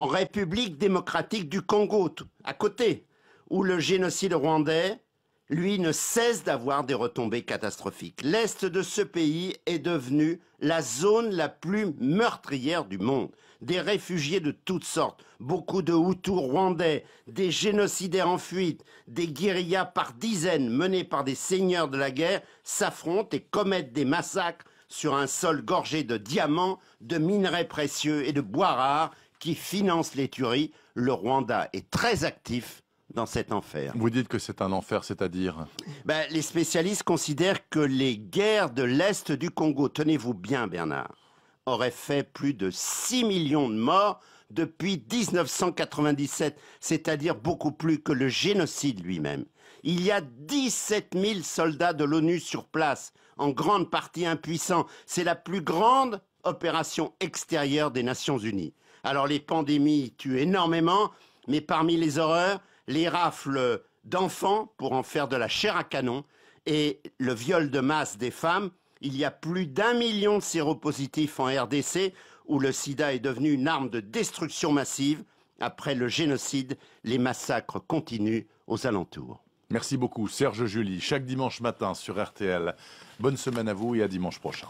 en République démocratique du Congo, à côté, où le génocide rwandais, lui, ne cesse d'avoir des retombées catastrophiques. L'Est de ce pays est devenu la zone la plus meurtrière du monde. Des réfugiés de toutes sortes, beaucoup de Hutus rwandais, des génocidaires en fuite, des guérillas par dizaines menés par des seigneurs de la guerre s'affrontent et commettent des massacres sur un sol gorgé de diamants, de minerais précieux et de bois rares qui finance les tueries. Le Rwanda est très actif dans cet enfer. Vous dites que c'est un enfer, c'est-à-dire ben, Les spécialistes considèrent que les guerres de l'Est du Congo, tenez-vous bien Bernard, auraient fait plus de 6 millions de morts depuis 1997, c'est-à-dire beaucoup plus que le génocide lui-même. Il y a 17 000 soldats de l'ONU sur place, en grande partie impuissants. C'est la plus grande opération extérieure des Nations Unies. Alors les pandémies tuent énormément, mais parmi les horreurs, les rafles d'enfants pour en faire de la chair à canon et le viol de masse des femmes. Il y a plus d'un million de séropositifs en RDC où le sida est devenu une arme de destruction massive. Après le génocide, les massacres continuent aux alentours. Merci beaucoup Serge Julie, chaque dimanche matin sur RTL. Bonne semaine à vous et à dimanche prochain.